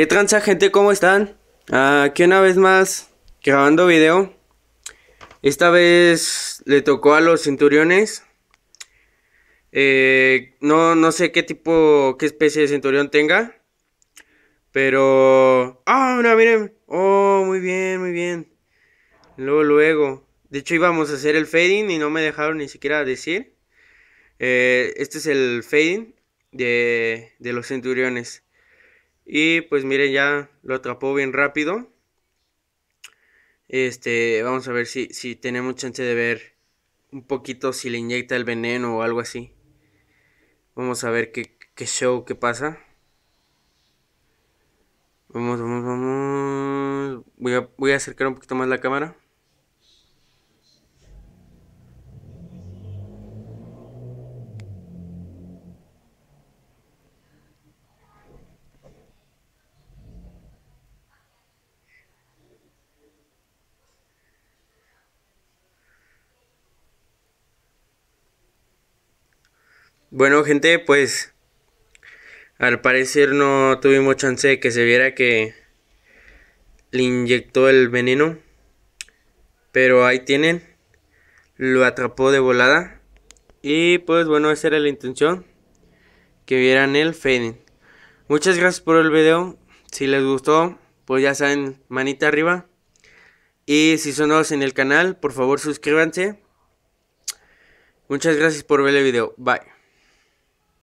¿Qué tranza gente? ¿Cómo están? Ah, aquí una vez más grabando video. Esta vez le tocó a los centuriones. Eh, no, no sé qué tipo, qué especie de centurión tenga. Pero... ¡Ah, mira, miren! ¡Oh, muy bien, muy bien! Luego, luego. De hecho íbamos a hacer el fading y no me dejaron ni siquiera decir. Eh, este es el fading de, de los centuriones. Y pues miren, ya lo atrapó bien rápido. Este, vamos a ver si, tenemos chance de ver un poquito si le inyecta el veneno o algo así. Vamos a ver qué, show, qué pasa. Vamos, vamos, vamos. a, voy a acercar un poquito más la cámara. Bueno, gente, pues al parecer no tuvimos chance de que se viera que le inyectó el veneno. Pero ahí tienen. Lo atrapó de volada. Y pues bueno, esa era la intención. Que vieran el Fading. Muchas gracias por el video. Si les gustó, pues ya saben, manita arriba. Y si son nuevos en el canal, por favor suscríbanse. Muchas gracias por ver el video. Bye.